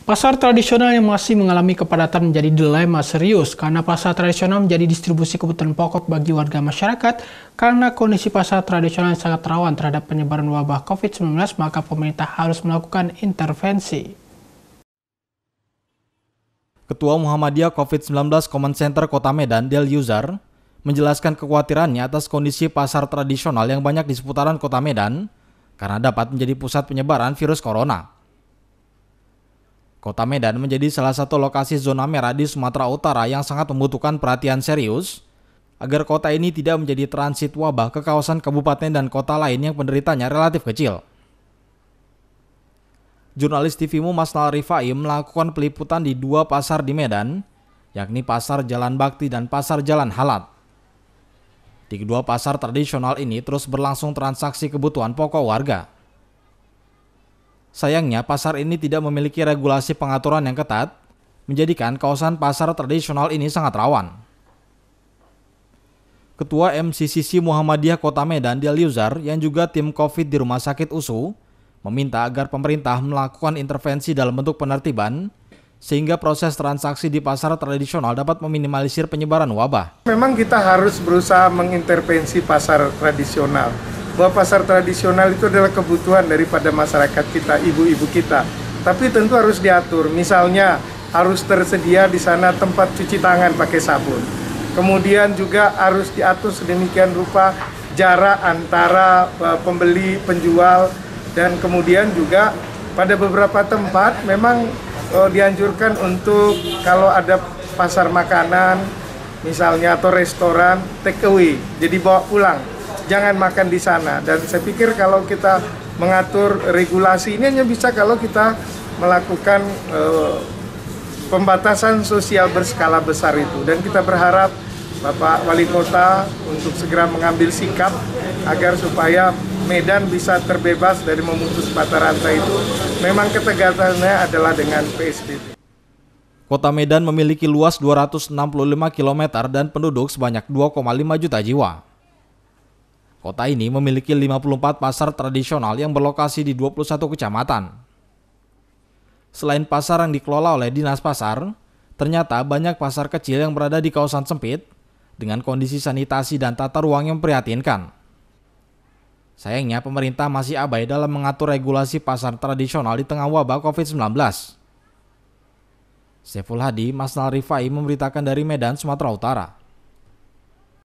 Pasar tradisional yang masih mengalami kepadatan menjadi dilema serius karena pasar tradisional menjadi distribusi kebutuhan pokok bagi warga masyarakat karena kondisi pasar tradisional yang sangat rawan terhadap penyebaran wabah COVID-19 maka pemerintah harus melakukan intervensi. Ketua Muhammadiyah COVID-19 Command Center Kota Medan, Del Yuzar, menjelaskan kekhawatirannya atas kondisi pasar tradisional yang banyak di seputaran Kota Medan karena dapat menjadi pusat penyebaran virus corona. Kota Medan menjadi salah satu lokasi zona merah di Sumatera Utara yang sangat membutuhkan perhatian serius agar kota ini tidak menjadi transit wabah ke kawasan kabupaten dan kota lain yang penderitanya relatif kecil. Jurnalis TVMU Masnal Rifai melakukan peliputan di dua pasar di Medan, yakni Pasar Jalan Bakti dan Pasar Jalan Halat. Di kedua pasar tradisional ini terus berlangsung transaksi kebutuhan pokok warga. Sayangnya, pasar ini tidak memiliki regulasi pengaturan yang ketat, menjadikan kawasan pasar tradisional ini sangat rawan. Ketua MCCC Muhammadiyah Kota Medan Deliuzar yang juga tim COVID di Rumah Sakit USU meminta agar pemerintah melakukan intervensi dalam bentuk penertiban sehingga proses transaksi di pasar tradisional dapat meminimalisir penyebaran wabah. Memang kita harus berusaha mengintervensi pasar tradisional bahwa pasar tradisional itu adalah kebutuhan daripada masyarakat kita, ibu-ibu kita. Tapi tentu harus diatur. Misalnya harus tersedia di sana tempat cuci tangan pakai sabun. Kemudian juga harus diatur sedemikian rupa jarak antara eh, pembeli, penjual dan kemudian juga pada beberapa tempat memang eh, dianjurkan untuk kalau ada pasar makanan misalnya atau restoran take away jadi bawa pulang jangan makan di sana. Dan saya pikir kalau kita mengatur regulasi ini hanya bisa kalau kita melakukan uh, pembatasan sosial berskala besar itu. Dan kita berharap Bapak Wali Kota untuk segera mengambil sikap agar supaya Medan bisa terbebas dari memutus mata rantai itu. Memang ketegasannya adalah dengan PSBB. Kota Medan memiliki luas 265 km dan penduduk sebanyak 2,5 juta jiwa. Kota ini memiliki 54 pasar tradisional yang berlokasi di 21 kecamatan. Selain pasar yang dikelola oleh Dinas Pasar, ternyata banyak pasar kecil yang berada di kawasan sempit dengan kondisi sanitasi dan tata ruang yang memprihatinkan. Sayangnya pemerintah masih abai dalam mengatur regulasi pasar tradisional di tengah wabah COVID-19. Saiful Hadi, Masnal Rifai memberitakan dari Medan, Sumatera Utara.